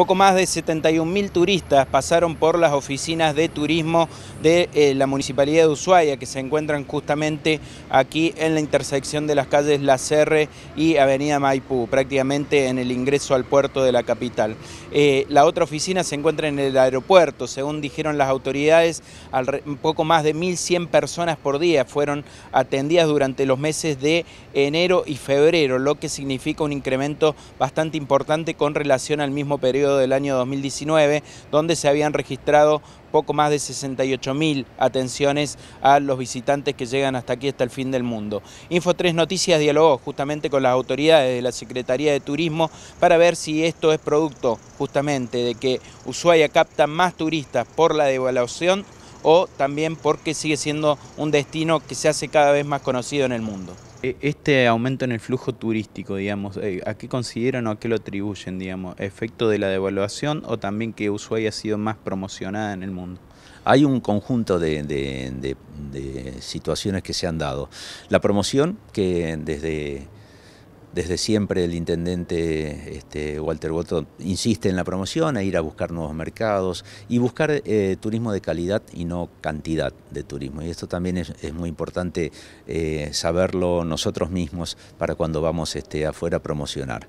Poco más de 71.000 turistas pasaron por las oficinas de turismo de eh, la Municipalidad de Ushuaia, que se encuentran justamente aquí en la intersección de las calles La Serre y Avenida Maipú, prácticamente en el ingreso al puerto de la capital. Eh, la otra oficina se encuentra en el aeropuerto, según dijeron las autoridades, poco más de 1.100 personas por día fueron atendidas durante los meses de enero y febrero, lo que significa un incremento bastante importante con relación al mismo periodo del año 2019, donde se habían registrado poco más de 68.000 atenciones a los visitantes que llegan hasta aquí, hasta el fin del mundo. Info 3 Noticias dialogó justamente con las autoridades de la Secretaría de Turismo para ver si esto es producto justamente de que Ushuaia capta más turistas por la devaluación o también porque sigue siendo un destino que se hace cada vez más conocido en el mundo. E, este aumento en el flujo turístico, digamos, eh, ¿a qué consideran o a qué lo atribuyen, digamos? ¿Efecto de la devaluación o también que Ushuaia ha sido más promocionada en el mundo? Hay un conjunto de, de situaciones que se han dado. La promoción que desde desde siempre el intendente este, Walter Boto insiste en la promoción, a ir a buscar nuevos mercados y buscar eh, turismo de calidad y no cantidad de turismo. Y esto también es, muy importante eh, saberlo nosotros mismos para cuando vamos este, afuera a promocionar.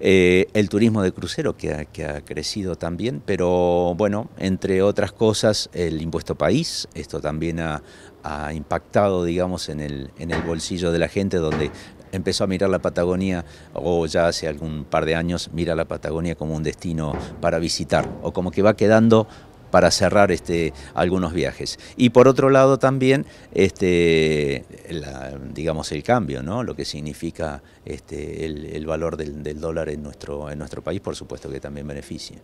Eh, el turismo de crucero que ha, crecido también, pero bueno, entre otras cosas, el impuesto país, esto también ha, impactado, digamos, en el bolsillo de la gente, donde empezó a mirar la Patagonia, o ya hace algún par de años, mira la Patagonia como un destino para visitar, o como que va quedando para cerrar este, algunos viajes. Y por otro lado también, este, digamos, el cambio, ¿no? lo que significa este, el, valor del, del, dólar en nuestro, en nuestro país, por supuesto que también beneficia.